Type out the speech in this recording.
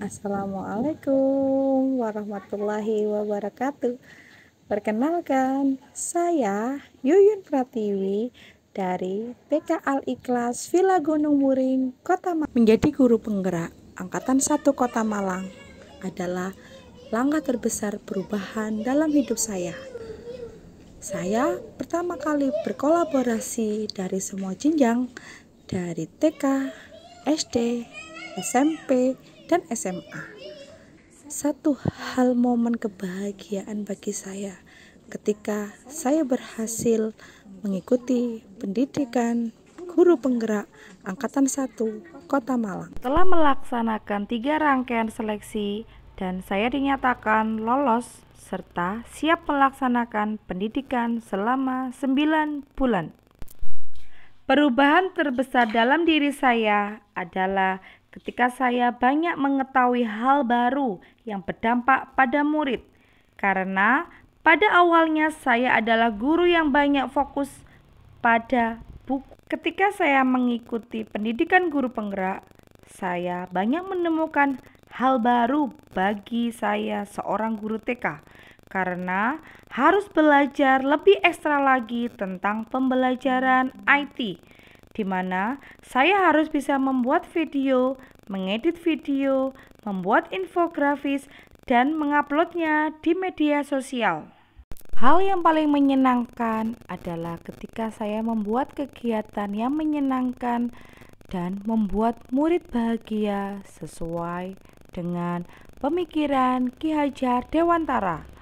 Assalamualaikum warahmatullahi wabarakatuh. Perkenalkan, saya Yuyun Pratiwi dari TK Al Ikhlas Villa Gunung Muring, Kota Malang. Menjadi guru penggerak angkatan satu Kota Malang adalah langkah terbesar perubahan dalam hidup saya. Saya pertama kali berkolaborasi dari semua jenjang dari TK, SD, SMP, dan SMA. Satu hal momen kebahagiaan bagi saya ketika saya berhasil mengikuti pendidikan guru penggerak angkatan 1 Kota Malang. Telah melaksanakan tiga rangkaian seleksi dan saya dinyatakan lolos serta siap melaksanakan pendidikan selama 9 bulan. Perubahan terbesar dalam diri saya adalah ketika saya banyak mengetahui hal baru yang berdampak pada murid, karena pada awalnya saya adalah guru yang banyak fokus pada buku. Ketika saya mengikuti pendidikan guru penggerak, saya banyak menemukan hal baru bagi saya seorang guru TK karena harus belajar lebih ekstra lagi tentang pembelajaran IT di mana saya harus bisa membuat video, mengedit video, membuat infografis, dan menguploadnya di media sosial. Hal yang paling menyenangkan adalah ketika saya membuat kegiatan yang menyenangkan dan membuat murid bahagia sesuai dengan pemikiran Ki Hajar Dewantara.